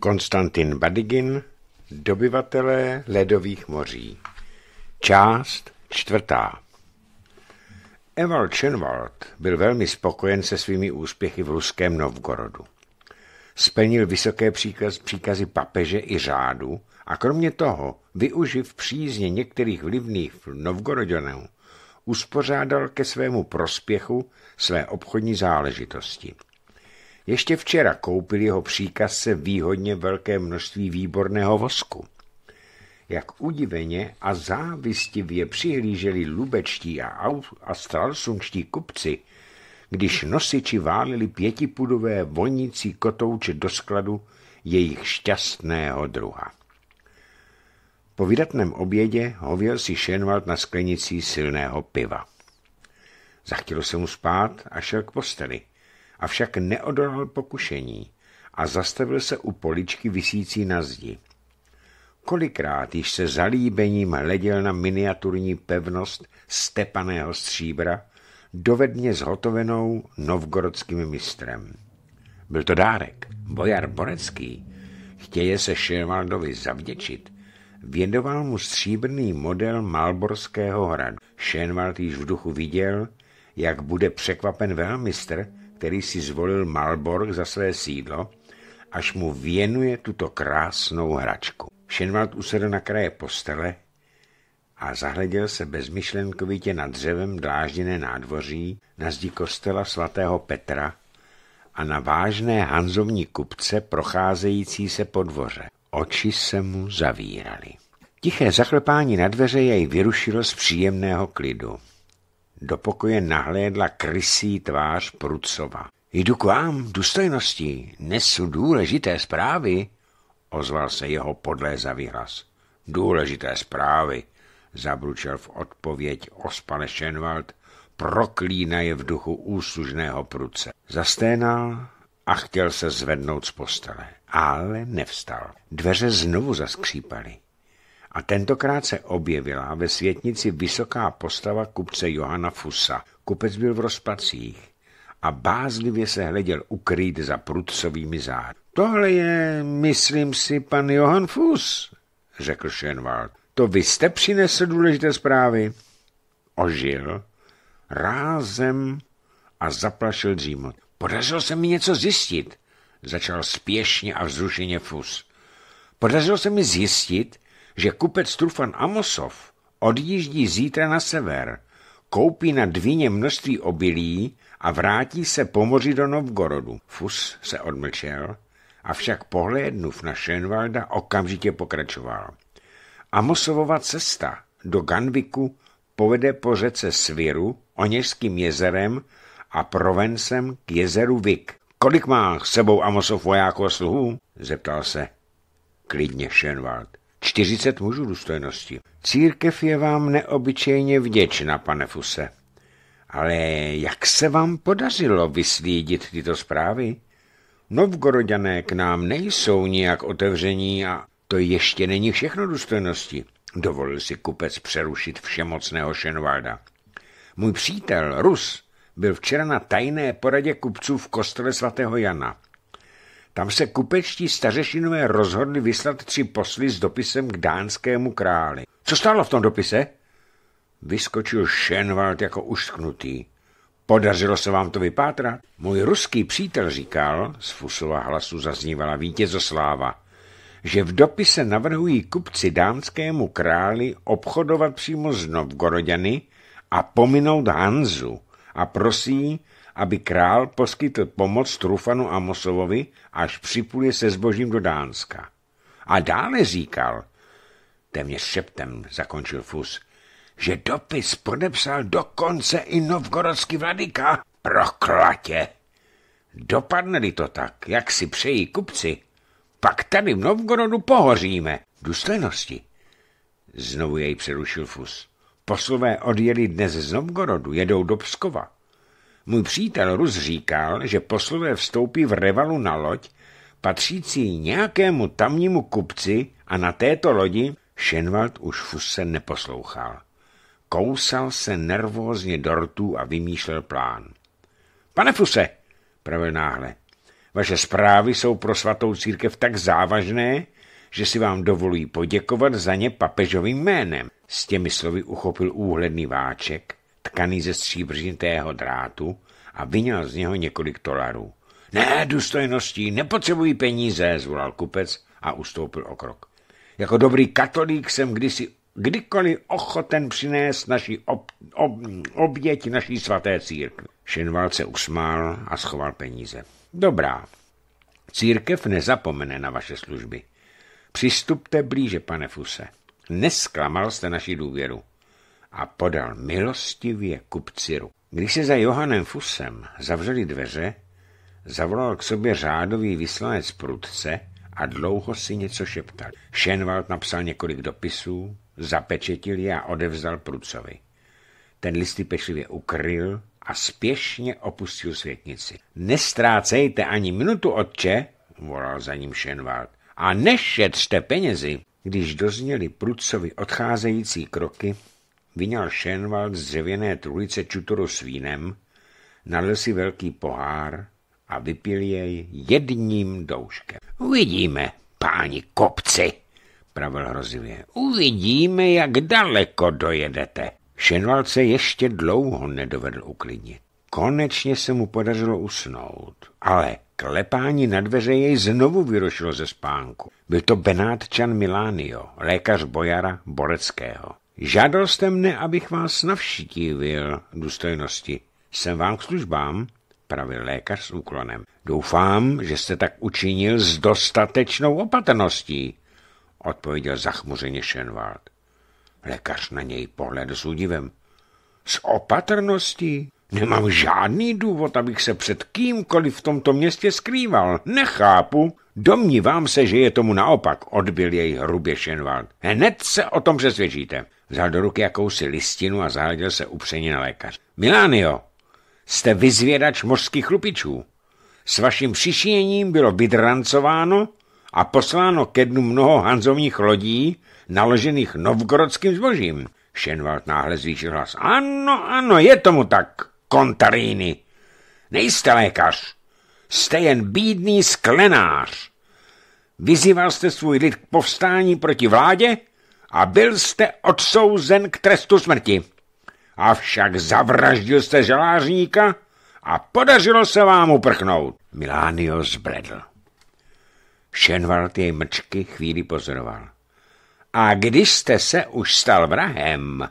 Konstantin Badigin, Dobyvatelé ledových moří. Část čtvrtá. Evald Schenwald byl velmi spokojen se svými úspěchy v ruském Novgorodu. Splnil vysoké příkaz, příkazy papeže i řádu a kromě toho, využiv přízně některých vlivných Novgorodionů, uspořádal ke svému prospěchu své obchodní záležitosti – ještě včera koupil jeho příkaz se výhodně velké množství výborného vosku. Jak udiveně a závistivě přihlíželi lubečtí a australsunčtí kupci, když nosiči válili pětipudové vonící kotouče do skladu jejich šťastného druha. Po vydatném obědě hověl si Šenwald na sklenici silného piva. Zachtělo se mu spát a šel k posteli avšak neodolal pokušení a zastavil se u poličky visící na zdi. Kolikrát již se zalíbením hleděl na miniaturní pevnost stepaného stříbra, dovedně zhotovenou novgorodským mistrem. Byl to dárek. Bojar Borecký, chtěje se Šervaldovi zavděčit, věnoval mu stříbrný model Malborského hradu. Šenvald již v duchu viděl, jak bude překvapen velmistr, který si zvolil Malborg za své sídlo, až mu věnuje tuto krásnou hračku. Šenwald usedl na kraje postele a zahleděl se bezmyšlenkovitě nad dřevem drážděné nádvoří na zdi kostela svatého Petra a na vážné hanzovní kupce procházející se po dvoře. Oči se mu zavíraly. Tiché zaklepání na dveře jej vyrušilo z příjemného klidu. Do pokoje nahlédla krysí tvář Prucova. Jdu k vám, důstojnosti, nesu důležité zprávy, ozval se jeho podlézavý hlas. Důležité zprávy, zabručel v odpověď ospale Schenwald, je v duchu úslužného pruce. Zasténal a chtěl se zvednout z postele, ale nevstal. Dveře znovu zaskřípaly a tentokrát se objevila ve světnici vysoká postava kupce Johana Fusa. Kupec byl v rozpacích a bázlivě se hleděl ukrýt za prudcovými zády. Tohle je, myslím si, pan Johan Fus, řekl Schoenwald. To vy jste přinesl důležité zprávy. Ožil, rázem a zaplašil dřímot. Podařilo se mi něco zjistit, začal spěšně a vzrušeně Fus. Podařilo se mi zjistit, že kupec Trufan Amosov odjíždí zítra na sever, koupí na dvíně množství obilí a vrátí se po moři do Novgorodu. Fus se odmlčel, avšak pohlédnuv na Schönwalda okamžitě pokračoval. Amosovova cesta do Ganviku povede po řece Sviru, Oněžským jezerem a Provencem k jezeru Vik. Kolik má sebou Amosov vojáků a sluhů? zeptal se klidně Schenwald. 40 mužů důstojnosti. Církev je vám neobyčejně vděčná, pane Fuse. Ale jak se vám podařilo vyslídit tyto zprávy? Novgorodané k nám nejsou nijak otevření a to ještě není všechno důstojnosti, dovolil si kupec přerušit všemocného Šenvalda. Můj přítel, Rus, byl včera na tajné poradě kupců v kostele svatého Jana. Tam se kupečtí stařešinové rozhodli vyslat tři posly s dopisem k dánskému králi. Co stálo v tom dopise? Vyskočil Šenwald jako ušknutý. Podařilo se vám to vypátrat? Můj ruský přítel říkal, z Fusova hlasu zaznívala vítězosláva, že v dopise navrhují kupci dánskému králi obchodovat přímo z Novgorodany a pominout Hanzu a prosí, aby král poskytl pomoc Trufanu Amosovovi, až připluje se zbožím do Dánska. A dále říkal, téměř šeptem zakončil Fus, že dopis podepsal dokonce i novgorodský vladyka. Proklatě! Dopadne-li to tak, jak si přejí kupci, pak tady v Novgorodu pohoříme. Důstojnosti. Znovu jej přerušil Fus. Poslové odjeli dnes z Novgorodu, jedou do Pskova. Můj přítel Rus říkal, že poslové vstoupí v revalu na loď, patřící nějakému tamnímu kupci a na této lodi Šenwald už Fusse neposlouchal. Kousal se nervózně do rtů a vymýšlel plán. Pane Fuse, pravil náhle, vaše zprávy jsou pro svatou církev tak závažné, že si vám dovolují poděkovat za ně papežovým jménem. S těmi slovy uchopil úhledný váček tkaný ze stříbržitého drátu a vyňal z něho několik dolarů. Ne, důstojností, nepotřebuji peníze, zvolal kupec a ustoupil o krok. Jako dobrý katolík jsem kdysi kdykoliv ochoten přinést naši ob, ob, oběť naší svaté církvi. Šinval se usmál a schoval peníze. Dobrá, církev nezapomene na vaše služby. Přistupte blíže, pane Fuse. Nesklamal jste naši důvěru a podal milostivě kupci ruku. Když se za Johanem Fusem zavřeli dveře, zavolal k sobě řádový vyslanec prudce a dlouho si něco šeptal. Schenwald napsal několik dopisů, zapečetil je a odevzal prudcovi. Ten listy pečlivě ukryl a spěšně opustil světnici. Nestrácejte ani minutu, otče, volal za ním Schenwald, a nešetřte penězi. Když dozněli prudcovi odcházející kroky, Vyňal Schenwald z dřevěné trulice čutoru s vínem, nalil si velký pohár a vypil jej jedním douškem. Uvidíme, páni kopci, pravil hrozivě. Uvidíme, jak daleko dojedete. Šenval se ještě dlouho nedovedl uklidnit. Konečně se mu podařilo usnout, ale klepání na dveře jej znovu vyrošilo ze spánku. Byl to Benátčan Milánio, lékař Bojara Boreckého. Žádal jste mne, abych vás navštívil, důstojnosti. Jsem vám k službám, pravil lékař s úklonem. Doufám, že jste tak učinil s dostatečnou opatrností, odpověděl zachmuřeně Šenwald. Lékař na něj pohled s údivem. S opatrností? Nemám žádný důvod, abych se před kýmkoliv v tomto městě skrýval. Nechápu. Domnívám se, že je tomu naopak, odbil jej hrubě Šenwald. Hned se o tom přesvědčíte. Vzal do ruky jakousi listinu a zahleděl se upřeně na lékař. Milánio, jste vyzvědač mořských chlupičů. S vaším přišíjením bylo vydrancováno a posláno ke dnu mnoho hanzovních lodí, naložených novgorodským zbožím. Šenwald náhle zvýšil hlas. Ano, ano, je tomu tak, kontaríny. Nejste lékař, jste jen bídný sklenář. Vyzýval jste svůj lid k povstání proti vládě a byl jste odsouzen k trestu smrti. Avšak zavraždil jste žalářníka a podařilo se vám uprchnout. Milánio zbledl. Šenvald jej mčky chvíli pozoroval. A když jste se už stal vrahem,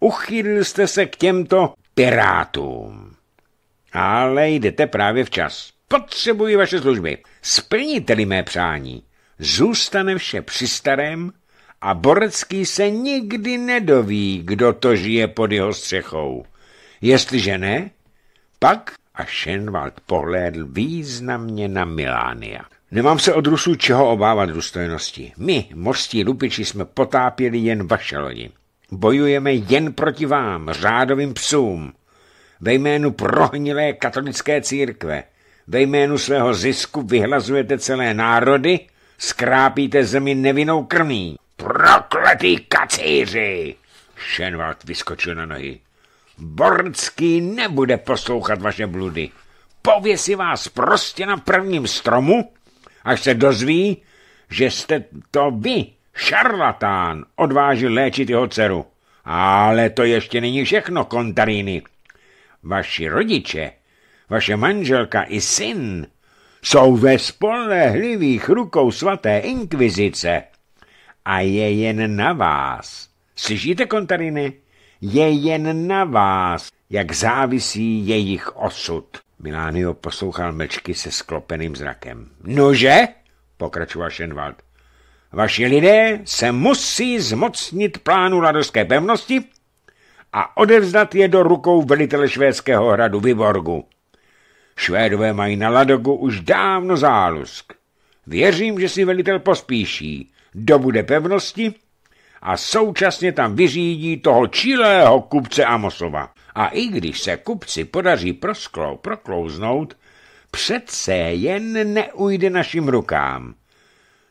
uchýlil jste se k těmto pirátům. Ale jdete právě včas. Potřebuji vaše služby. Splníte-li mé přání, zůstane vše při starém a Borecký se nikdy nedoví, kdo to žije pod jeho střechou. Jestliže ne, pak a Schenwald pohlédl významně na Milánia. Nemám se od Rusů čeho obávat důstojnosti. My, mořští lupiči, jsme potápěli jen vaše lodi. Bojujeme jen proti vám, řádovým psům. Ve jménu prohnilé katolické církve, ve jménu svého zisku vyhlazujete celé národy, skrápíte zemi nevinou krmí. Prokletý kacíři! Šenvald vyskočil na nohy. Bornský nebude poslouchat vaše bludy. Pověsí vás prostě na prvním stromu, až se dozví, že jste to vy, šarlatán, odvážil léčit jeho dceru. Ale to ještě není všechno, kontaríny. Vaši rodiče, vaše manželka i syn jsou ve spolehlivých rukou svaté inkvizice a je jen na vás. Slyšíte, kontariny? Je jen na vás, jak závisí jejich osud. Milánio poslouchal mlčky se sklopeným zrakem. Nože? pokračoval Šenwald. Vaši lidé se musí zmocnit plánu Ladovské pevnosti a odevzdat je do rukou velitele švédského hradu Viborgu. Švédové mají na Ladogu už dávno zálusk. Věřím, že si velitel pospíší dobude pevnosti a současně tam vyřídí toho čilého kupce Amosova. A i když se kupci podaří prosklou, proklouznout, přece jen neujde našim rukám.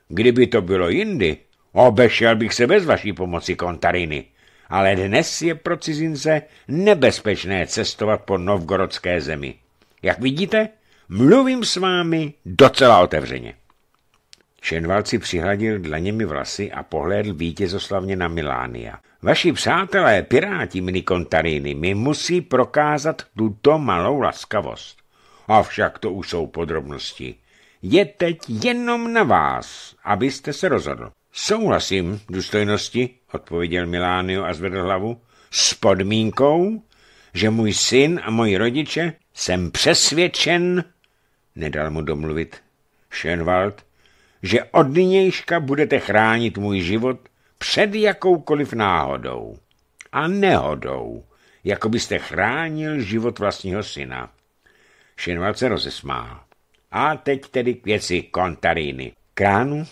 Kdyby to bylo jindy, obešel bych se bez vaší pomoci kontariny. Ale dnes je pro cizince nebezpečné cestovat po novgorodské zemi. Jak vidíte, mluvím s vámi docela otevřeně. Šenval si přihladil dlaněmi vlasy a pohlédl vítězoslavně na Milánia. Vaši přátelé, piráti Mnikontaríny, mi musí prokázat tuto malou laskavost. Avšak to už jsou podrobnosti. Je teď jenom na vás, abyste se rozhodl. Souhlasím, důstojnosti, odpověděl Milánio a zvedl hlavu, s podmínkou, že můj syn a moji rodiče jsem přesvědčen, nedal mu domluvit. Schönwald že od nynějška budete chránit můj život před jakoukoliv náhodou a nehodou, jako byste chránil život vlastního syna. Šinval se rozesmál. A teď tedy k věci kontaríny. Kránu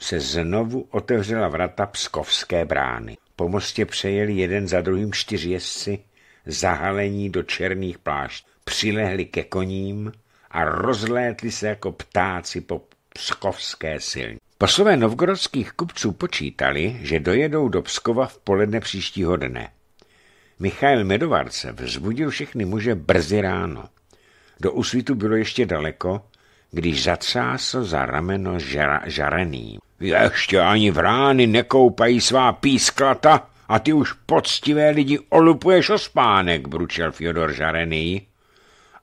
se znovu otevřela vrata pskovské brány. Po mostě přejeli jeden za druhým čtyři jezdci, zahalení do černých plášť, přilehli ke koním a rozlétli se jako ptáci po pskovské silně. Poslové novgorodských kupců počítali, že dojedou do Pskova v poledne příštího dne. Michail Medovarce vzbudil všechny muže brzy ráno. Do úsvitu bylo ještě daleko, když zatřásl za rameno žara, žarený. Ještě ani v rány nekoupají svá písklata a ty už poctivé lidi olupuješ o spánek, bručel Fyodor žarený.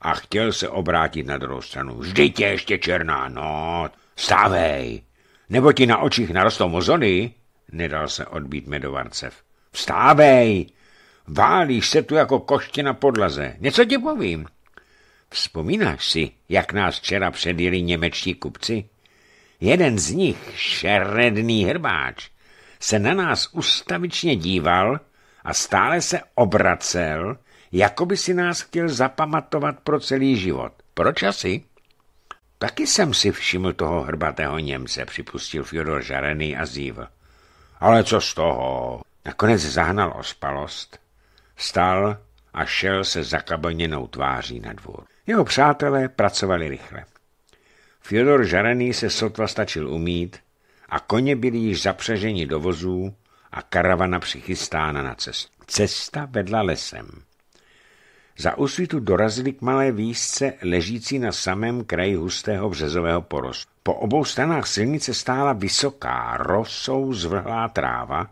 A chtěl se obrátit na druhou stranu. Vždyť je ještě černá noc. Vstávej! Nebo ti na očích narostou mozony? Nedal se odbít medovarcev. Vstávej! Válíš se tu jako koště na podlaze. Něco ti povím. Vzpomínáš si, jak nás včera předjeli němečtí kupci? Jeden z nich, šeredný hrbáč, se na nás ustavičně díval a stále se obracel, jako by si nás chtěl zapamatovat pro celý život. Proč asi? Taky jsem si všiml toho hrbatého Němce, připustil Fyodor žarený a zívl. Ale co z toho? Nakonec zahnal ospalost, stál a šel se zakabelněnou tváří na dvůr. Jeho přátelé pracovali rychle. Fyodor žarený se sotva stačil umít a koně byli již zapřeženi do vozů a karavana přichystána na cestu. Cesta vedla lesem. Za úsvitu dorazili k malé výšce, ležící na samém kraji hustého březového porostu. Po obou stranách silnice stála vysoká, rosou zvrhlá tráva,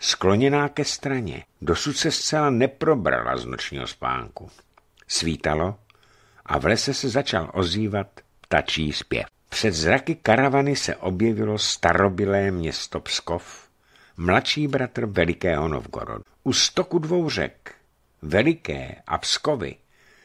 skloněná ke straně. Dosud se zcela neprobrala z nočního spánku. Svítalo a v lese se začal ozývat ptačí zpěv. Před zraky karavany se objevilo starobilé město Pskov, mladší bratr velikého Novgorodu. U stoku dvou řek veliké a Pskovy,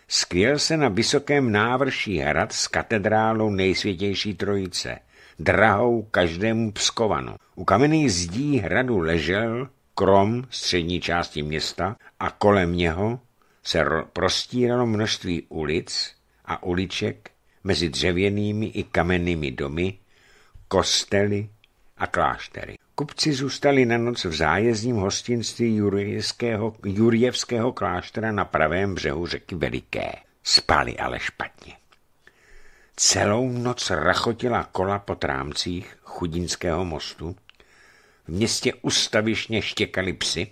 skvěl se na vysokém návrší hrad s katedrálou nejsvětější trojice, drahou každému Pskovanu. U kamenných zdí hradu ležel krom střední části města a kolem něho se prostíralo množství ulic a uliček mezi dřevěnými i kamennými domy, kostely, a kláštery. Kupci zůstali na noc v zájezdním hostinství Jurjevského, kláštera na pravém břehu řeky Veliké. Spali ale špatně. Celou noc rachotila kola po trámcích chudinského mostu, v městě ustavišně štěkali psy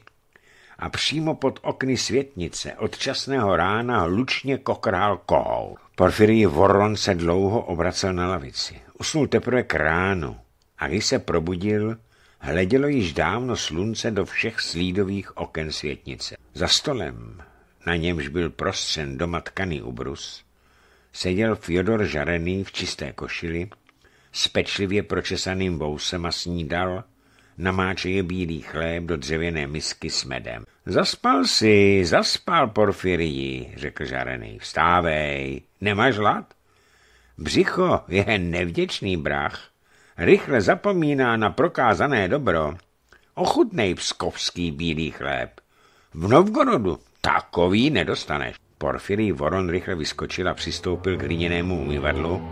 a přímo pod okny světnice od časného rána lučně kokrál kohoul. Porfirii Voron se dlouho obracel na lavici. Usnul teprve k ránu, a když se probudil, hledělo již dávno slunce do všech slídových oken světnice. Za stolem, na němž byl prostřen doma tkaný ubrus, seděl Fjodor Žarený v čisté košili, s pečlivě pročesaným vousem a snídal namáčeje bílý chléb do dřevěné misky s medem. Zaspal si, zaspal, Porfirii, řekl žarený. Vstávej, nemáš hlad? Břicho je nevděčný brach rychle zapomíná na prokázané dobro. Ochutnej pskovský bílý chléb. V Novgorodu takový nedostaneš. Porfirý Voron rychle vyskočil a přistoupil k hliněnému umyvadlu,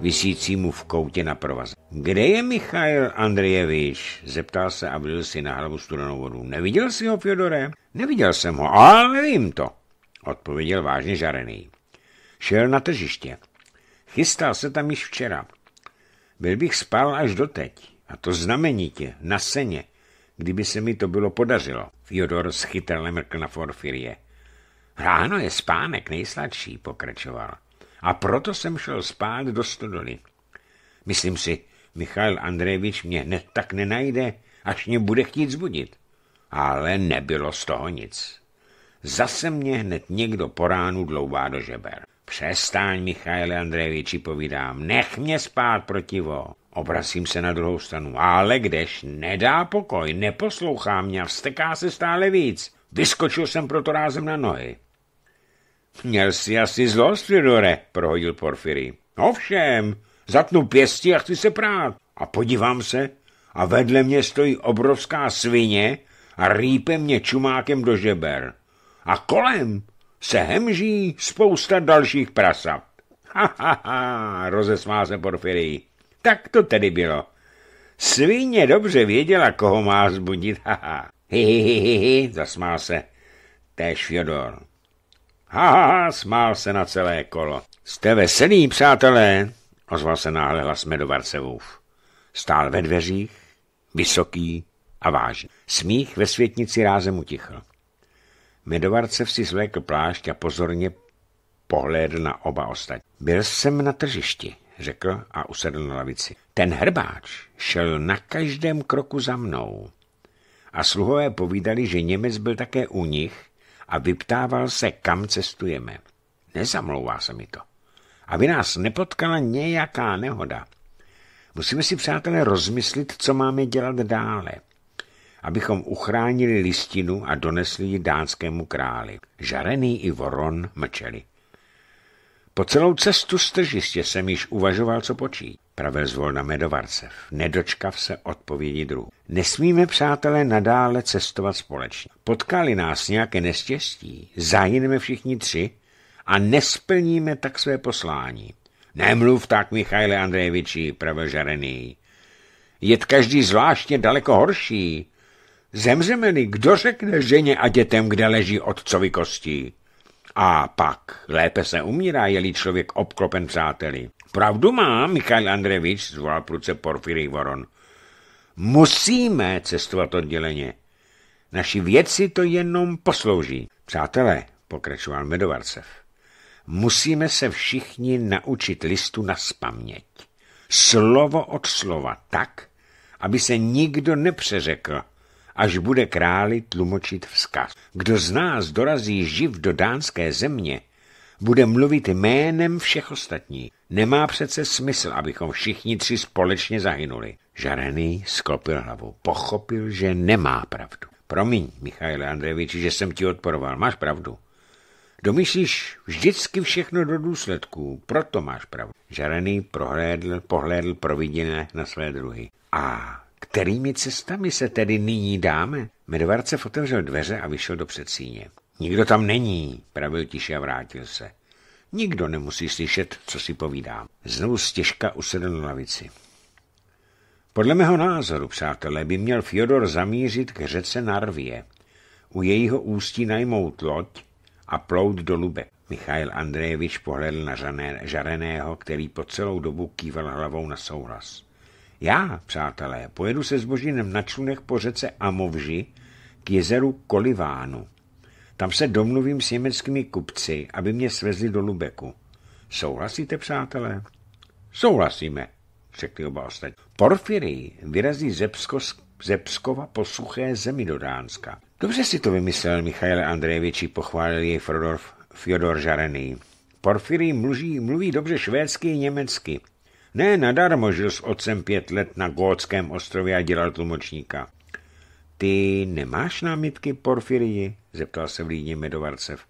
visícímu v koutě na provaz. Kde je Michail Andrejevič? Zeptal se a vylil si na hlavu studenou vodu. Neviděl jsi ho, Fjodore? Neviděl jsem ho, ale vím to, odpověděl vážně žarený. Šel na tržiště. Chystal se tam již včera. Byl bych spal až doteď, a to znamenitě, na seně, kdyby se mi to bylo podařilo. Fyodor schytal nemrkl na Forfirie. Ráno je spánek nejsladší, pokračoval. A proto jsem šel spát do stodoly. Myslím si, Michal Andrejevič mě hned tak nenajde, až mě bude chtít zbudit. Ale nebylo z toho nic. Zase mě hned někdo po ránu dlouvá do žeber. Přestaň, Michaele Andrejeviči, povídám, nech mě spát protivo. Obrasím se na druhou stranu, ale kdež nedá pokoj, neposlouchá mě a vsteká se stále víc. Vyskočil jsem proto rázem na nohy. Měl jsi asi zlost, Fridore, prohodil Porfiry. Ovšem, zatnu pěstí a chci se prát. A podívám se a vedle mě stojí obrovská svině a rýpe mě čumákem do žeber. A kolem se hemží spousta dalších prasat. Ha, ha, ha, rozesmá se Porfirii. Tak to tedy bylo. Svíně dobře věděla, koho má zbudit, ha, ha. Hi, hi, hi, hi, hi, zasmál se. Též Fjodor. Ha, ha, ha, smál se na celé kolo. Jste veselý, přátelé, ozval se náhle hlas Medovarcevův. Stál ve dveřích, vysoký a vážný. Smích ve světnici rázem utichl. Medovarcev si zvlékl plášť a pozorně pohlédl na oba ostatní. Byl jsem na tržišti, řekl a usedl na lavici. Ten hrbáč šel na každém kroku za mnou. A sluhové povídali, že Němec byl také u nich a vyptával se, kam cestujeme. Nezamlouvá se mi to. Aby nás nepotkala nějaká nehoda. Musíme si, přátelé, rozmyslit, co máme dělat dále abychom uchránili listinu a donesli ji dánskému králi. Žarený i voron mlčeli. Po celou cestu stržistě jsem již uvažoval, co počít, pravil zvolna Medovarcev, nedočkav se odpovědi druhů. Nesmíme, přátelé, nadále cestovat společně. Potkali nás nějaké neštěstí, zahyneme všichni tři a nesplníme tak své poslání. Nemluv tak, Michaile Andrejeviči, pravil Žarený. Jed každý zvláštně daleko horší. Zemřeme-li, kdo řekne ženě a dětem, kde leží otcovi kostí? A pak, lépe se umírá, je-li člověk obklopen přáteli. Pravdu má, Michal Andrevič, zvolal pruce Porfiry Voron. Musíme cestovat odděleně. Naši věci to jenom poslouží. Přátelé, pokračoval Medovarcev, musíme se všichni naučit listu na spaměť. Slovo od slova tak, aby se nikdo nepřeřekl až bude králi tlumočit vzkaz. Kdo z nás dorazí živ do dánské země, bude mluvit jménem všech ostatních. Nemá přece smysl, abychom všichni tři společně zahynuli. Žarený sklopil hlavu. Pochopil, že nemá pravdu. Promiň, Michaile Andrejeviči, že jsem ti odporoval. Máš pravdu. Domyslíš vždycky všechno do důsledků, proto máš pravdu. Žarený prohlédl, pohlédl providěné na své druhy. A kterými cestami se tedy nyní dáme? se otevřel dveře a vyšel do předsíně. Nikdo tam není, pravil tiše a vrátil se. Nikdo nemusí slyšet, co si povídám. Znovu stěžka usedl na lavici. Podle mého názoru, přátelé, by měl Fjodor zamířit k řece Narvě, u jejího ústí najmout loď a plout do Lube. Michail Andrejevič pohledl na žareného, který po celou dobu kýval hlavou na souhlas. Já, přátelé, pojedu se zbožinem na člunech po řece Amovži k jezeru Kolivánu. Tam se domluvím s německými kupci, aby mě svezli do Lubeku. Souhlasíte, přátelé? Souhlasíme, řekli oba ostatní. Porfiry vyrazí Zepsko z Zepskova po suché zemi do Dánska. Dobře si to vymyslel Michail Andrejeviči, pochválil jej Fjodor Žarený. Porfiry mluví, mluví dobře švédsky i německy. Ne nadarmo žil s otcem pět let na Gótském ostrově a dělal tlumočníka. Ty nemáš námitky, Porfirii? zeptal se líně Medovarcev.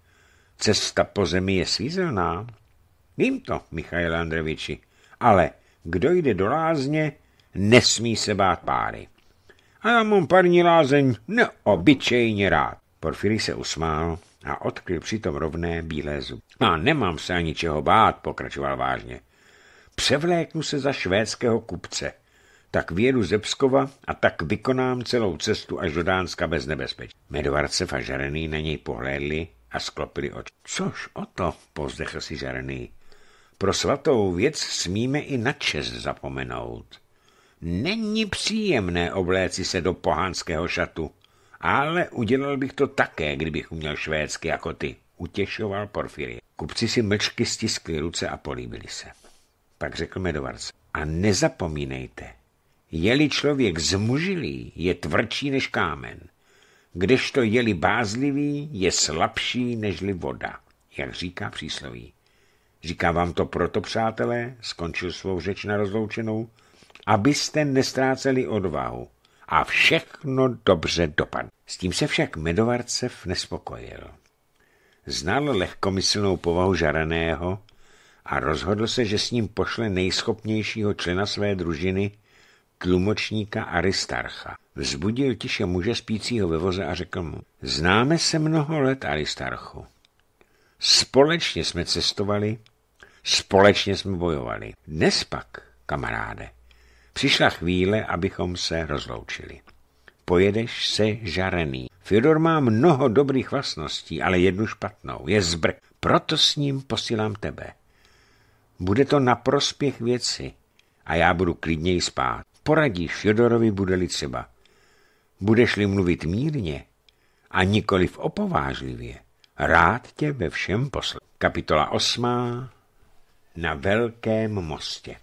Cesta po zemi je svízelná. Vím to, Michail Andreviči, ale kdo jde do lázně, nesmí se bát páry. A já mám parní lázeň neobyčejně rád. Porfiri se usmál a odkryl přitom rovné bílé zuby. A nemám se ani čeho bát, pokračoval vážně. Převléknu se za švédského kupce, tak vědu ze Pskova a tak vykonám celou cestu až do Dánska bez nebezpečí. Medvarcev a Žarený na něj pohlédli a sklopili oči. Což o to, pozdechl si Žarený. Pro svatou věc smíme i na čest zapomenout. Není příjemné obléci se do pohánského šatu, ale udělal bych to také, kdybych uměl švédsky jako ty, utěšoval Porfiry. Kupci si mlčky stiskli ruce a políbili se pak řekl Medovarc. A nezapomínejte, je-li člověk zmužilý, je tvrdší než kámen, kdežto je-li bázlivý, je slabší nežli voda, jak říká přísloví. Říká vám to proto, přátelé, skončil svou řeč na rozloučenou, abyste nestráceli odvahu a všechno dobře dopadne. S tím se však Medovarcev nespokojil. Znal lehkomyslnou povahu žaraného, a rozhodl se, že s ním pošle nejschopnějšího člena své družiny, tlumočníka Aristarcha. Vzbudil tiše muže spícího ve voze a řekl mu, známe se mnoho let, Aristarchu. Společně jsme cestovali, společně jsme bojovali. Dnes pak, kamaráde, přišla chvíle, abychom se rozloučili. Pojedeš se žarený. Fyodor má mnoho dobrých vlastností, ale jednu špatnou. Je zbr. Proto s ním posílám tebe. Bude to na prospěch věci a já budu klidněji spát. Poradíš Jodorovi, bude-li třeba. Budeš-li mluvit mírně a nikoliv opovážlivě, rád tě ve všem posle. Kapitola 8. Na Velkém mostě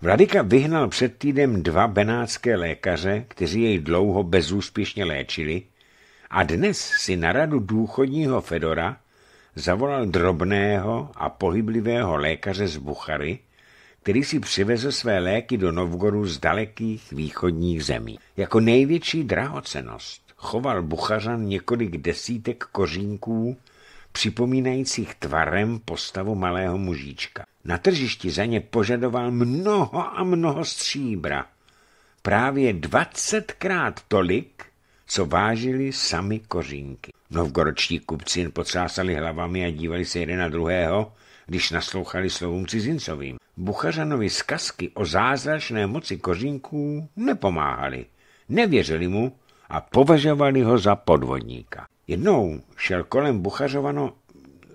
Vladika vyhnal před týdem dva benátské lékaře, kteří jej dlouho bezúspěšně léčili, a dnes si na radu důchodního Fedora zavolal drobného a pohyblivého lékaře z Buchary, který si přivezl své léky do Novgoru z dalekých východních zemí. Jako největší drahocenost choval Buchařan několik desítek kořínků, připomínajících tvarem postavu malého mužíčka. Na tržišti za ně požadoval mnoho a mnoho stříbra. Právě dvacetkrát tolik, co vážili sami kořínky. Novgorodští kupci jen potřásali hlavami a dívali se jeden na druhého, když naslouchali slovům cizincovým. Buchařanovi zkazky o zázračné moci kořínků nepomáhali. Nevěřili mu a považovali ho za podvodníka. Jednou šel kolem Buchařovano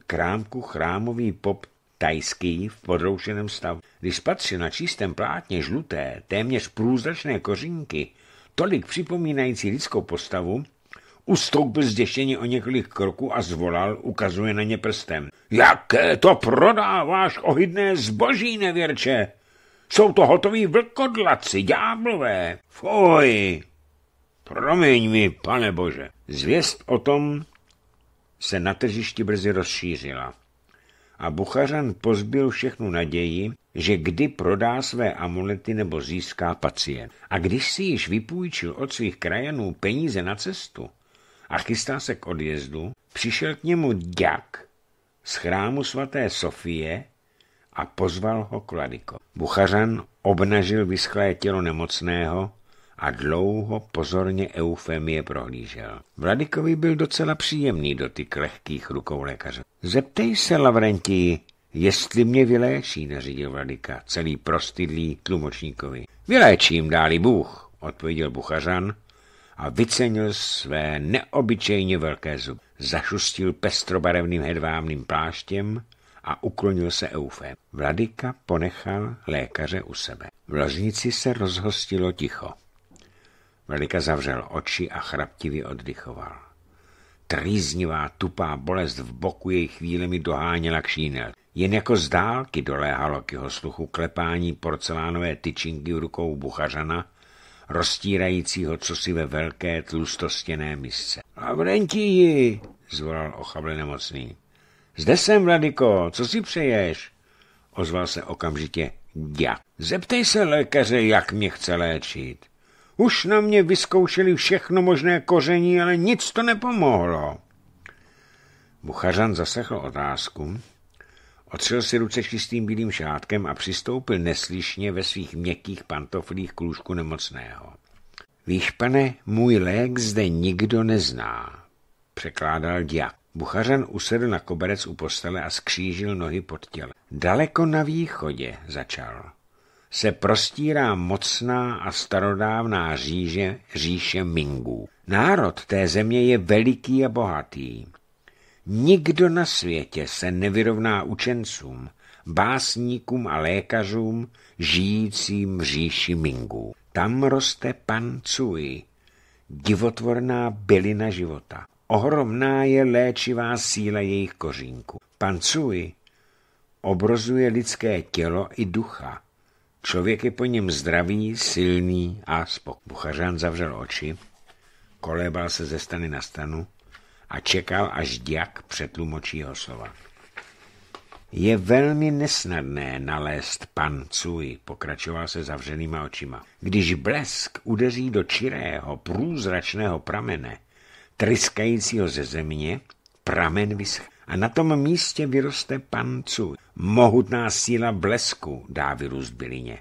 krámku chrámový pop tajský v podroušeném stavu. Když spatřil na čistém plátně žluté, téměř průzračné kořínky, tolik připomínající lidskou postavu, ustoupil zděšeně o několik kroků a zvolal, ukazuje na ně prstem. Jaké to prodáváš ohydné zboží, nevěrče? Jsou to hotoví vlkodlaci, ďáblové. Foj! Promiň mi, pane bože. Zvěst o tom se na tržišti brzy rozšířila a Buchařan pozbil všechnu naději, že kdy prodá své amulety nebo získá pacient. A když si již vypůjčil od svých krajanů peníze na cestu a chystá se k odjezdu, přišel k němu ďak z chrámu svaté Sofie a pozval ho k Ladiko. Buchařan obnažil vyschlé tělo nemocného a dlouho pozorně eufemie prohlížel. Vladikovi byl docela příjemný dotyk lehkých rukou lékaře. Zeptej se, Lavrentí, Jestli mě vyléčí, nařídil Vladika, celý prostydlý tlumočníkovi. Vyléčím, dáli Bůh, odpověděl Buchařan a vycenil své neobyčejně velké zuby. Zašustil pestrobarevným hedvábným pláštěm a uklonil se eufem. Vladika ponechal lékaře u sebe. V ložnici se rozhostilo ticho. Vladika zavřel oči a chraptivě oddychoval. Trýznivá, tupá bolest v boku jej chvílemi doháněla kšínel. Jen jako z dálky doléhalo k jeho sluchu klepání porcelánové tyčinky rukou buchařana, roztírajícího cosi ve velké tlustostěné misce. Lavrentiji, zvolal ochable nemocný. Zde jsem, Vladiko, co si přeješ? Ozval se okamžitě děk. Zeptej se lékaře, jak mě chce léčit. Už na mě vyzkoušeli všechno možné koření, ale nic to nepomohlo. Buchařan zasechl otázku Otřel si ruce čistým bílým šátkem a přistoupil neslyšně ve svých měkkých pantoflích k lůžku nemocného. Víš, pane, můj lék zde nikdo nezná, překládal diak. Buchařan usedl na koberec u postele a skřížil nohy pod těle. Daleko na východě, začal, se prostírá mocná a starodávná říže, říše Mingů. Národ té země je veliký a bohatý. Nikdo na světě se nevyrovná učencům, básníkům a lékařům, žijícím v říši Mingů. Tam roste pan Cui, divotvorná bylina života. Ohromná je léčivá síla jejich kořínku. Pan Cui obrozuje lidské tělo i ducha. Člověk je po něm zdravý, silný a spokojený. Buchařán zavřel oči, kolébal se ze stany na stanu, a čekal, až Diak přetlumočí jeho slova. Je velmi nesnadné nalézt pan Cui, pokračoval se zavřenýma očima. Když blesk udeří do čirého, průzračného pramene, tryskajícího ze země, pramen vyschne. A na tom místě vyroste pan Cui. Mohutná síla blesku dá vyrůst bylině.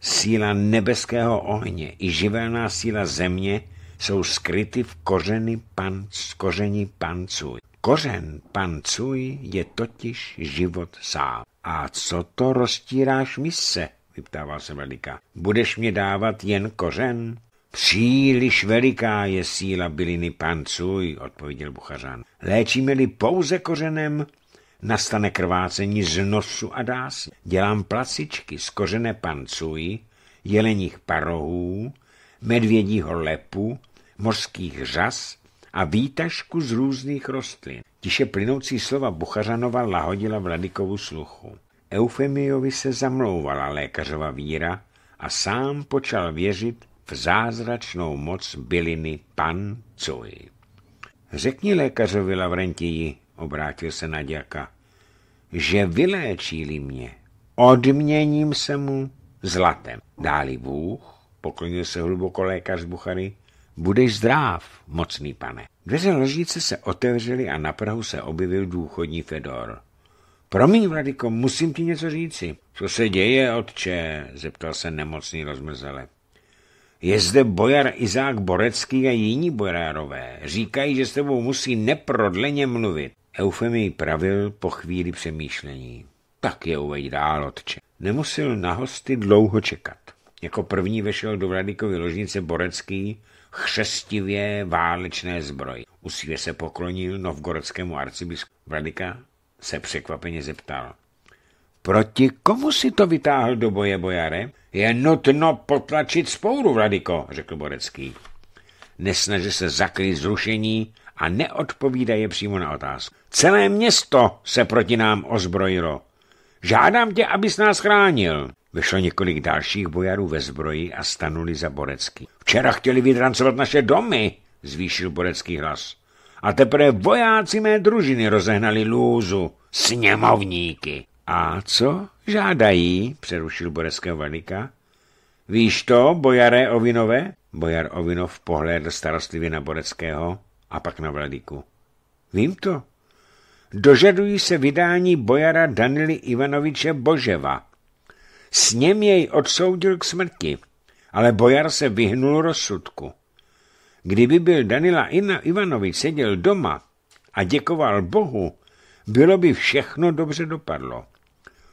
Síla nebeského ohně i živelná síla země jsou skryty v kořeny pan, koření pancuj. Kořen pancuj je totiž život sám. A co to roztíráš mise? vyptával se velika. Budeš mě dávat jen kořen? Příliš veliká je síla byliny pancuj, odpověděl Buchařan. Léčíme-li pouze kořenem, nastane krvácení z nosu a dásy. Dělám placičky z kořené pancuj, jeleních parohů, medvědího lepu, mořských řas a výtažku z různých rostlin. Tiše plynoucí slova Buchařanova lahodila Vladikovu sluchu. Eufemiovi se zamlouvala lékařova víra a sám počal věřit v zázračnou moc byliny pan Cuj. Řekni lékařovi Lavrentiji, obrátil se na děka, že vyléčí mě, odměním se mu zlatem. Dáli Bůh, poklonil se hluboko lékař Buchary. Budeš zdrav, mocný pane. Dveře ložnice se otevřely a na prahu se objevil důchodní Fedor. Promiň, Vladiko, musím ti něco říci. Co se děje, otče? zeptal se nemocný rozmrzele. Je zde bojar Izák Borecký a jiní bojárové. Říkají, že s tebou musí neprodleně mluvit. Eufemii pravil po chvíli přemýšlení. Tak je uvej dál, otče. Nemusel na hosty dlouho čekat. Jako první vešel do Vladikovy ložnice Borecký chřestivě válečné zbroj. Usívě se poklonil novgorodskému arcibisku. Vladika se překvapeně zeptal. Proti komu si to vytáhl do boje, bojare? Je nutno potlačit spouru, Vladiko, řekl Borecký. Nesnaže se zakryt zrušení a neodpovídá je přímo na otázku. Celé město se proti nám ozbrojilo. Žádám tě, abys nás chránil. Vyšlo několik dalších bojarů ve zbroji a stanuli za Borecký. Včera chtěli vydrancovat naše domy, zvýšil Borecký hlas. A teprve vojáci mé družiny rozehnali lůzu, sněmovníky. A co žádají, přerušil Boreckého velika. Víš to, bojaré Ovinové? Bojar Ovinov pohlédl starostlivě na Boreckého a pak na Vladiku. Vím to. Dožadují se vydání bojara Danily Ivanoviče Boževa, s něm jej odsoudil k smrti, ale bojar se vyhnul rozsudku. Kdyby byl Danila Ivanovi seděl doma a děkoval Bohu, bylo by všechno dobře dopadlo.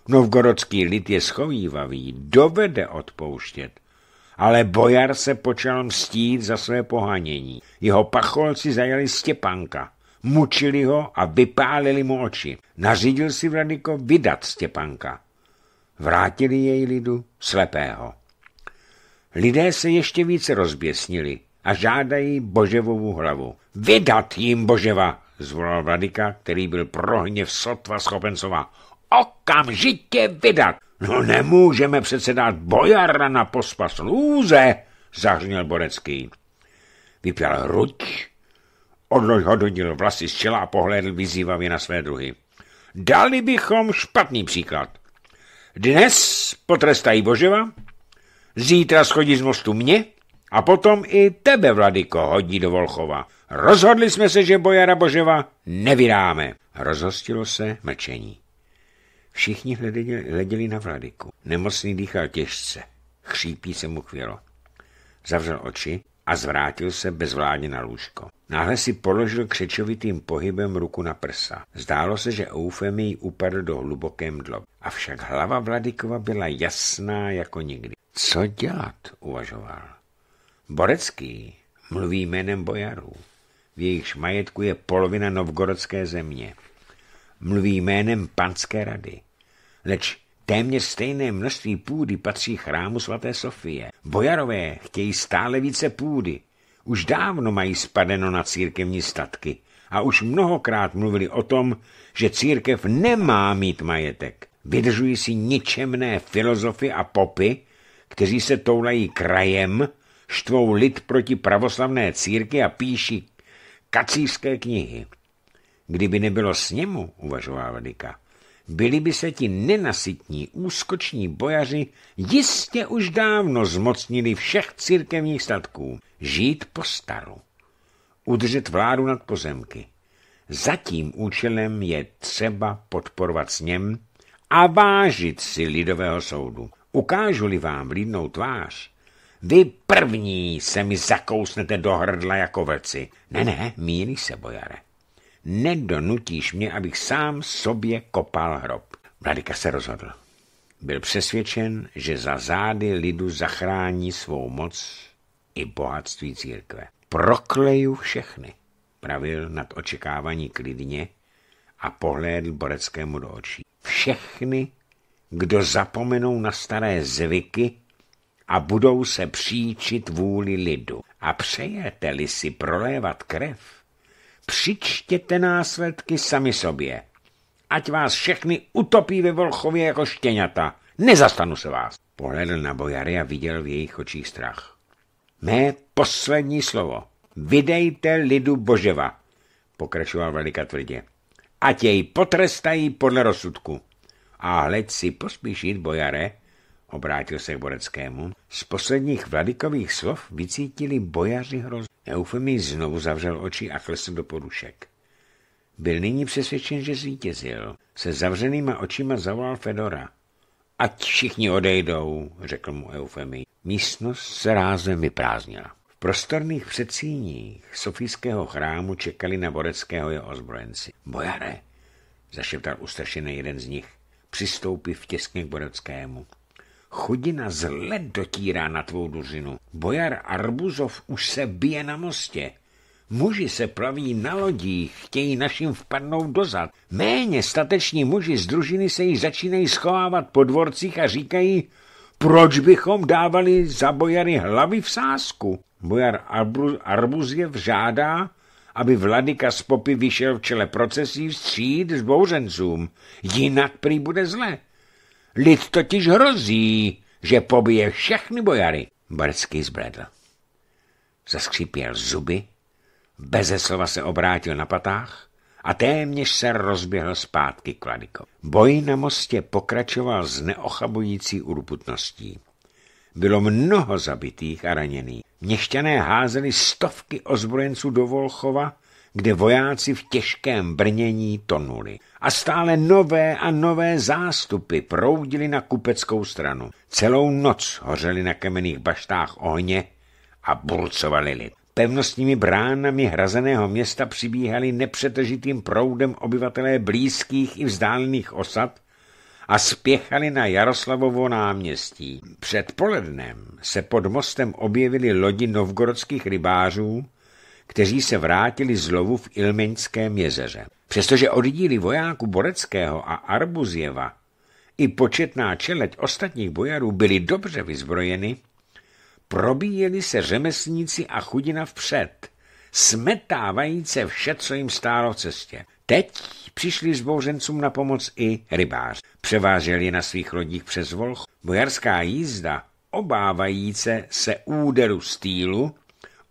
Novgorodský lid je schovývavý, dovede odpouštět, ale bojar se počal mstít za své pohanění. Jeho pacholci zajali Stěpanka, mučili ho a vypálili mu oči. Nařídil si Vladiko vydat Stěpanka vrátili jej lidu slepého. Lidé se ještě více rozběsnili a žádají Boževovu hlavu. Vydat jim Boževa, zvolal Vladika, který byl v sotva schopen slova. Okamžitě vydat! No nemůžeme přece dát bojara na pospas lůze, zahřněl Borecký. Vypěl ruč, odhodil vlasy z čela a pohlédl vyzývavě na své druhy. Dali bychom špatný příklad. Dnes potrestají Boževa, zítra schodí z mostu mě a potom i tebe, Vladiko, hodí do Volchova. Rozhodli jsme se, že Bojara Boževa nevydáme. Rozhostilo se mlčení. Všichni hleděli, hleděli na Vladiku. Nemocný dýchal těžce. Chřípí se mu chvělo. Zavřel oči a zvrátil se bezvládně na lůžko. Náhle si položil křečovitým pohybem ruku na prsa. Zdálo se, že Eufemii upadl do hluboké mdlo. Avšak hlava Vladikova byla jasná jako nikdy. Co dělat, uvažoval. Borecký mluví jménem bojarů. V jejichž majetku je polovina novgorodské země. Mluví jménem panské rady. Leč Téměř stejné množství půdy patří chrámu svaté Sofie. Bojarové chtějí stále více půdy. Už dávno mají spadeno na církevní statky a už mnohokrát mluvili o tom, že církev nemá mít majetek. Vydržují si ničemné filozofy a popy, kteří se toulají krajem, štvou lid proti pravoslavné círky a píší kacířské knihy. Kdyby nebylo sněmu, uvažovala Dika, byli by se ti nenasytní úskoční bojaři jistě už dávno zmocnili všech církevních statků, žít po staru, udržet vládu nad pozemky. Za tím účelem je třeba podporovat s něm a vážit si lidového soudu. Ukážu-li vám lidnou tvář, vy první se mi zakousnete do hrdla jako vlci. Ne, ne, mílí se, bojare. Nedonutíš mě, abych sám sobě kopal hrob. Mladika se rozhodl. Byl přesvědčen, že za zády lidu zachrání svou moc i bohatství církve. Prokleju všechny, pravil nad očekávání klidně a pohlédl Boreckému do očí. Všechny, kdo zapomenou na staré zvyky a budou se příčit vůli lidu. A přejete-li si prolévat krev, přičtěte následky sami sobě. Ať vás všechny utopí ve Volchově jako štěňata. Nezastanu se vás. Pohledl na bojary a viděl v jejich očích strach. Mé poslední slovo. Vydejte lidu Boževa, pokračoval velika tvrdě. Ať jej potrestají podle rozsudku. A hleď si pospíšit, bojare, obrátil se k Boreckému, z posledních vladikových slov vycítili bojaři hroz. Eufemí znovu zavřel oči a klesl do porušek. Byl nyní přesvědčen, že zvítězil. Se zavřenýma očima zavolal Fedora. Ať všichni odejdou, řekl mu Eufemí. Místnost se rázem vyprázdnila. V prostorných předsíních sofijského chrámu čekali na Boreckého jeho ozbrojenci. Bojare, zašeptal ustrašený jeden z nich, přistoupiv těsně k Boreckému. Chodina zle dotírá na tvou duřinu. Bojar Arbuzov už se bije na mostě. Muži se plaví na lodích, chtějí našim vpadnout dozad. Méně stateční muži z družiny se již začínají schovávat po dvorcích a říkají, proč bychom dávali za bojary hlavy v sásku? Bojar Arbuzjev žádá, aby vladyka z popy vyšel v čele procesí vstříd s bouřencům, jinak prý bude zle. Lid totiž hrozí, že pobije všechny bojary. Barský zbledl. Zaskřípěl zuby, beze slova se obrátil na patách a téměř se rozběhl zpátky k Vladikovi. Boj na mostě pokračoval s neochabující urputností. Bylo mnoho zabitých a raněných. Měšťané házeli stovky ozbrojenců do Volchova kde vojáci v těžkém brnění tonuli. A stále nové a nové zástupy proudili na kupeckou stranu. Celou noc hořeli na kamenných baštách ohně a burcovali lid. Pevnostními bránami hrazeného města přibíhali nepřetržitým proudem obyvatelé blízkých i vzdálených osad a spěchali na Jaroslavovo náměstí. Před polednem se pod mostem objevily lodi novgorodských rybářů, kteří se vrátili z lovu v Ilmeňském jezeře. Přestože oddíly vojáků Boreckého a Arbuzjeva i početná čeleť ostatních bojarů byly dobře vyzbrojeny, probíjeli se řemeslníci a chudina vpřed, smetávajíce vše, co jim stálo v cestě. Teď přišli zbouřencům na pomoc i rybář. Převáželi na svých lodích přes Volch. Bojarská jízda, obávajíce se úderu stýlu,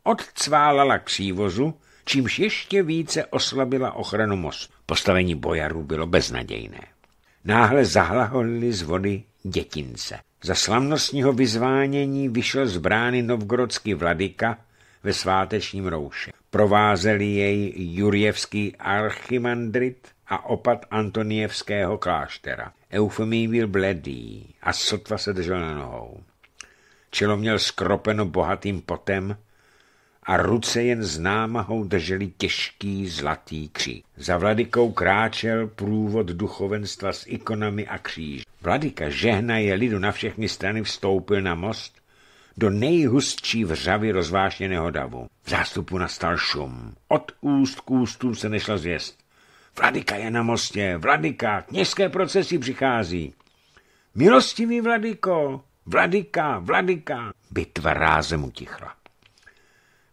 odcválala k přívozu, čímž ještě více oslabila ochranu mostu. Postavení bojarů bylo beznadějné. Náhle zahlaholili z vody dětince. Za slavnostního vyzvánění vyšel z brány novgorodský vladyka ve svátečním rouše. Provázeli jej jurjevský archimandrit a opat Antonievského kláštera. Eufemí byl bledý a sotva se držel na nohou. Čelo měl skropeno bohatým potem, a ruce jen s námahou drželi těžký zlatý kříž. Za vladikou kráčel průvod duchovenstva s ikonami a kříž. Vladika žehnaje lidu na všechny strany vstoupil na most do nejhustší vřavy rozvášněného davu. V zástupu nastal šum. Od úst k ústům se nešla zvěst. Vladika je na mostě, vladika, kněžské procesy přichází. Milostivý vladiko, vladika, vladika. Bitva rázem utichla.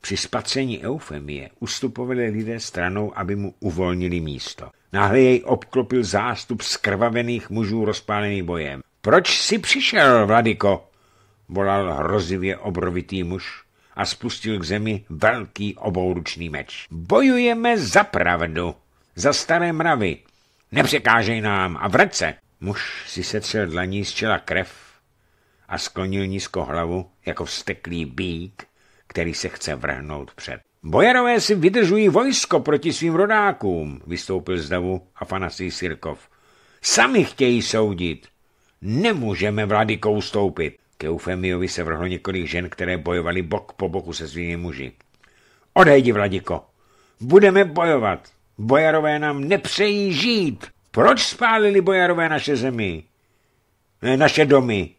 Při spacení eufemie ustupovali lidé stranou, aby mu uvolnili místo. Náhle jej obklopil zástup skrvavených mužů rozpálený bojem. Proč si přišel, Vladiko? volal hrozivě obrovitý muž a spustil k zemi velký obouručný meč. Bojujeme za pravdu, za staré mravy. Nepřekážej nám a vrce. se. Muž si setřel dlaní z čela krev a sklonil nízko hlavu jako vzteklý bík který se chce vrhnout před. Bojarové si vydržují vojsko proti svým rodákům, vystoupil z davu Afanasij Sirkov. Sami chtějí soudit. Nemůžeme vladykou stoupit. Ke Eufemiovi se vrhlo několik žen, které bojovali bok po boku se svými muži. Odejdi, vladiko. Budeme bojovat. Bojarové nám nepřejí žít. Proč spálili bojarové naše zemi? Naše domy.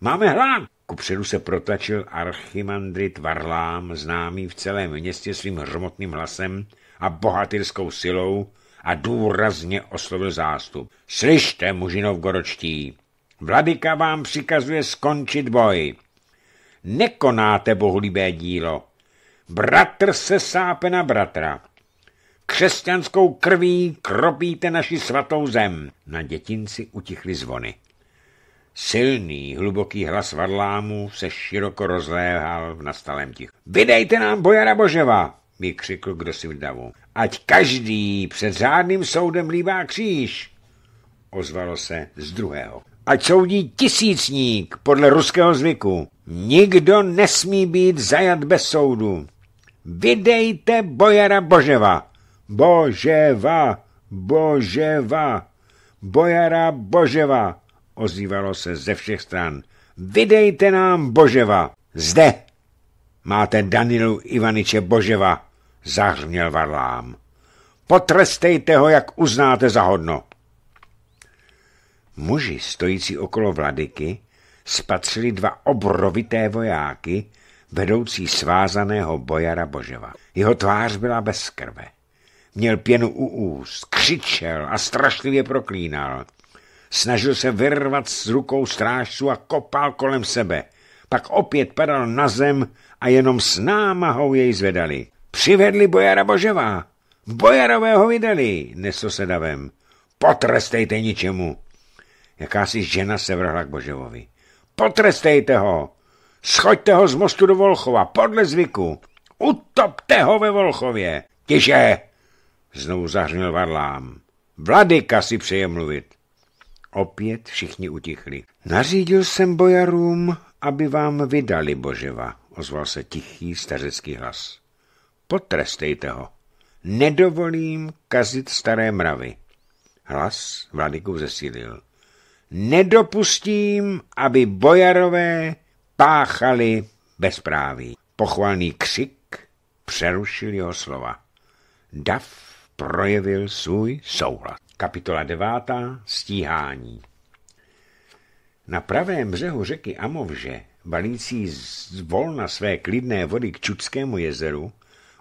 Máme hlad. Kupředu se protačil archimandrit Varlám, známý v celém městě svým hromotným hlasem a bohatýrskou silou a důrazně oslovil zástup. Slyšte, mužinov goročtí, vladyka vám přikazuje skončit boj. Nekonáte bohulibé dílo. Bratr se sápe na bratra. Křesťanskou krví kropíte naši svatou zem. Na dětinci utichly zvony. Silný, hluboký hlas Varlámu se široko rozléhal v nastalém tichu. Vydejte nám Bojara Boževa, křikl kdo si davu. Ať každý před řádným soudem líbá kříž, ozvalo se z druhého. Ať soudí tisícník podle ruského zvyku. Nikdo nesmí být zajat bez soudu. Vydejte Bojara Boževa. Boževa, Boževa, Bojara Boževa. Ozývalo se ze všech stran. Vydejte nám Boževa! Zde! Máte Danilu Ivaniče Boževa! Zahřměl Varlám. Potrestejte ho, jak uznáte za hodno. Muži stojící okolo vladyky spatřili dva obrovité vojáky, vedoucí svázaného bojara Boževa. Jeho tvář byla bez krve. Měl pěnu u úst, křičel a strašlivě proklínal. Snažil se vyrvat s rukou strážců a kopal kolem sebe. Pak opět padal na zem a jenom s námahou jej zvedali. Přivedli Bojara Boževa. Bojarové ho vydali, nesl se davem. Potrestejte ničemu. Jakási žena se vrhla k Boževovi. Potrestejte ho. Schoďte ho z mostu do Volchova, podle zvyku. Utopte ho ve Volchově. Tiše! Znovu zahřnil Varlám. Vladyka si přeje mluvit. Opět všichni utichli. Nařídil jsem bojarům, aby vám vydali Boževa, ozval se tichý stařecký hlas. Potrestejte ho. Nedovolím kazit staré mravy. Hlas vladyku zesílil. Nedopustím, aby bojarové páchali bezpráví. Pochvalný křik přerušil jeho slova. Dav projevil svůj souhlas. Kapitola 9. Stíhání Na pravém břehu řeky Amovže, balící z volna své klidné vody k Čudskému jezeru,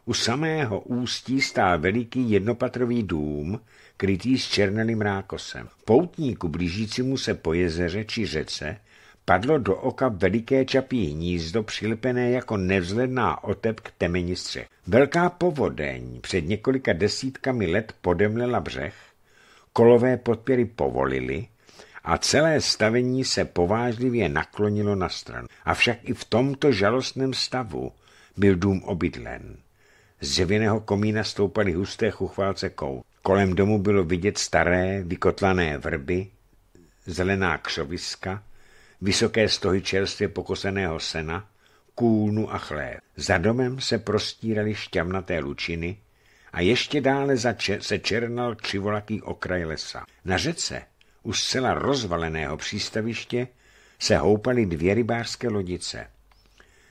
u samého ústí stál veliký jednopatrový dům, krytý s černelým rákosem. Poutníku blížícímu se po jezeře či řece padlo do oka veliké čapí hnízdo přilepené jako nevzledná otep k temeni střech. Velká povodeň před několika desítkami let podemlela břeh kolové podpěry povolili a celé stavení se povážlivě naklonilo na stranu. Avšak i v tomto žalostném stavu byl dům obydlen. Z dřevěného komína stoupaly husté chuchválce kou. Kolem domu bylo vidět staré, vykotlané vrby, zelená křoviska, vysoké stohy čerstvě pokoseného sena, kůlnu a chléb. Za domem se prostíraly šťavnaté lučiny, a ještě dále se černal křivolaký okraj lesa. Na řece, u zcela rozvaleného přístaviště, se houpaly dvě rybářské lodice.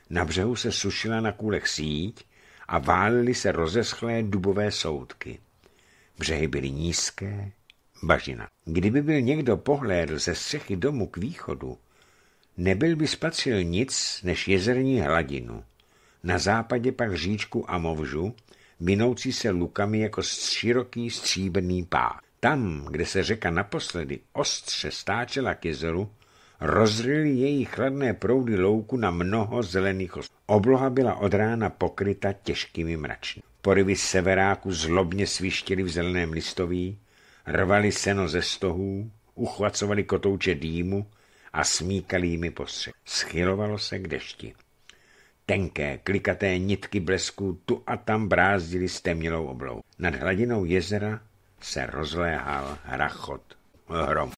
Na břehu se sušila na kůlech síť a válily se rozeschlé dubové soudky. Břehy byly nízké, bažina. Kdyby byl někdo pohlédl ze střechy domu k východu, nebyl by spatřil nic než jezerní hladinu. Na západě pak říčku Amovžu, Minoucí se lukami jako široký stříbrný pás. Tam, kde se řeka naposledy ostře stáčela k jezeru, rozryly její chladné proudy louku na mnoho zelených os. Obloha byla od rána pokryta těžkými mračny. Porivy severáku zlobně svištěly v zeleném listoví, rvali seno ze stohů, uchvacovali kotouče dýmu a smíkali jimi postřed. Schylovalo se k dešti. Tenké, klikaté nitky blesků tu a tam brázdily stemnělou oblou. Nad hladinou jezera se rozléhal hrachot, hrom.